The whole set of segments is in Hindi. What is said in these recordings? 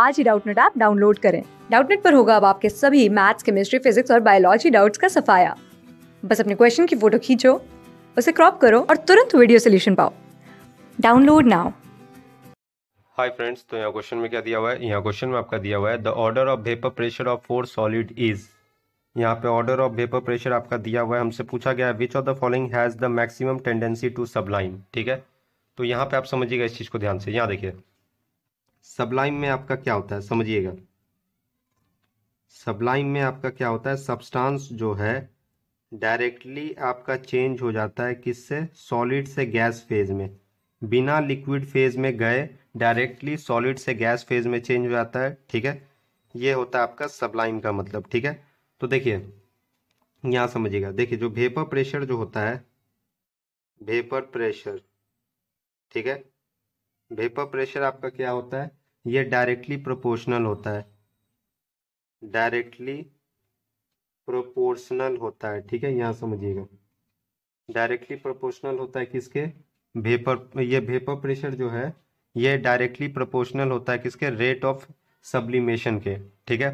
आज ही डाउटनेट ऐप डाउनलोड करें डाउटनेट पर होगा अब आपके सभी मैथ्स केमिस्ट्री फिजिक्स और बायोलॉजी डाउट्स का सफाया बस अपने क्वेश्चन की फोटो खींचो उसे क्रॉप करो और तुरंत वीडियो सोल्यूशन पाओ डाउनलोड नाउ हाय फ्रेंड्स तो यहाँ क्वेश्चन में क्या दिया हुआ है यहाँ क्वेश्चन में आपका दिया हुआ है the order of vapour pressure of four solid is यहाँ पे ऑर्डर ऑफ वेपर प्रेशर आपका दिया हुआ है हमसे पूछा गया है which of the following has the maximum tendency to sublime ठीक है तो यहाँ पे आप समझिएगा इस चीज़ को ध्यान से यहाँ देखिए सबलाइम में आपका क्या होता है समझिएगा सबलाइम में आपका क्या होता है सब्सटेंस जो है डायरेक्टली आपका चेंज हो जाता है किससे सॉलिड से गैस फेज में बिना लिक्विड फेज में गए डायरेक्टली सॉलिड से गैस फेज में चेंज हो जाता है ठीक है ये होता है आपका सबलाइम का मतलब ठीक है तो देखिए यहाँ समझिएगा देखिए जो भेपर प्रेशर जो होता है भेपर प्रेशर ठीक है भेपर प्रेशर आपका क्या होता है ये डायरेक्टली प्रोपोर्शनल होता है डायरेक्टली प्रोपोर्शनल होता है ठीक है यहां समझिएगा डायरेक्टली प्रोपोर्शनल होता है किसके भेपर ये भेपर प्रेशर जो है ये डायरेक्टली प्रोपोर्शनल होता है किसके रेट ऑफ सब्लिमेशन के ठीक है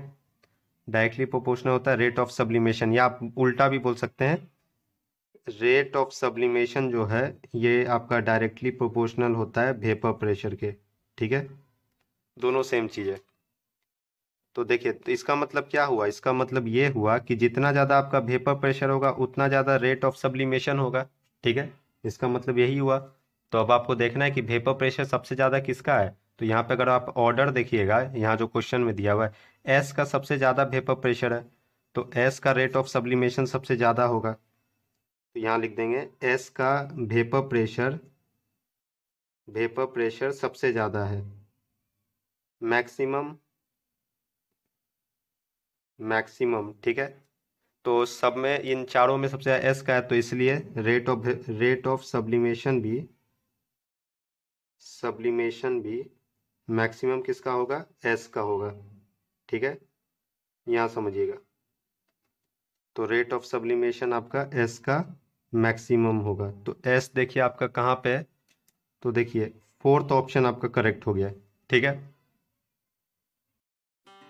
डायरेक्टली प्रोपोर्शनल होता है रेट ऑफ सब्लिमेशन या आप उल्टा भी बोल सकते हैं रेट ऑफ सब्लिमेशन जो है ये आपका डायरेक्टली प्रोपोर्शनल होता है भेपर प्रेशर के ठीक है दोनों सेम चीज़ है तो देखिए तो इसका मतलब क्या हुआ इसका मतलब ये हुआ कि जितना ज़्यादा आपका भेपर प्रेशर होगा उतना ज़्यादा रेट ऑफ सब्लिमेशन होगा ठीक है इसका मतलब यही हुआ तो अब आपको देखना है कि भेपर प्रेशर सबसे ज़्यादा किसका है तो यहाँ पे अगर आप ऑर्डर देखिएगा यहाँ जो क्वेश्चन में दिया हुआ है एस का सबसे ज़्यादा भेपर प्रेशर है तो एस का रेट ऑफ सब्लिमेशन सबसे ज़्यादा होगा तो यहाँ लिख देंगे एस का भेपर प्रेशर भेपर प्रेशर सबसे ज़्यादा है मैक्सिमम मैक्सिमम ठीक है तो सब में इन चारों में सबसे एस का है तो इसलिए rate of rate of sublimation भी सब्लिमेशन भी मैक्सिमम किसका होगा एस का होगा ठीक है यहां समझिएगा तो रेट ऑफ सब्लिमेशन आपका एस का मैक्सिमम होगा तो एस देखिए आपका कहां पे है तो देखिए फोर्थ ऑप्शन आपका करेक्ट हो गया ठीक है